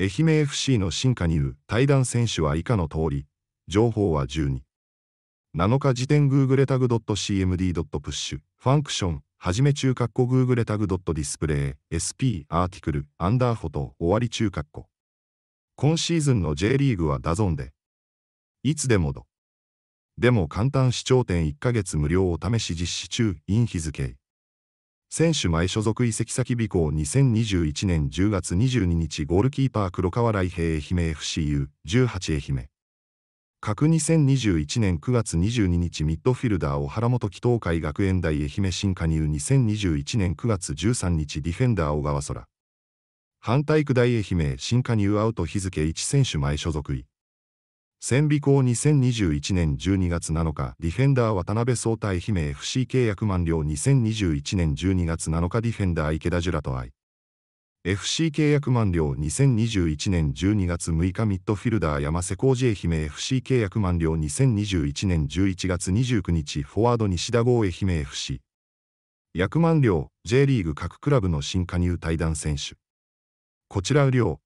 愛媛 FC の進化にう対談選手は以下の通り、情報は12。7日時点 Google タグ .cmd.push、ファンクション、はじめ中括弧 Google タグ .display、SP、アーティクル、アンダーフォト、終わり中括弧。今シーズンの J リーグはダゾンで、いつでもど。でも簡単視聴点1ヶ月無料お試し実施中、イン日付。選手前所属移籍先備考2021年10月22日ゴールキーパー黒川来平愛媛 FCU18 愛媛各2021年9月22日ミッドフィルダー小原本紀東海学園大愛媛新加入2021年9月13日ディフェンダー小川空反対区大愛媛新加入アウト日付1選手前所属位戦備校2021年12月7日、ディフェンダー渡辺総体姫 FC 契約満了2021年12月7日ディフェンダー池田ジュラと愛。FC 契約満了2021年12月6日ミッドフィルダー山瀬浩二愛媛 FC 契約満了2021年11月29日フォワード西田豪愛媛 FC。役満了 J リーグ各クラブの新加入対談選手。こちら両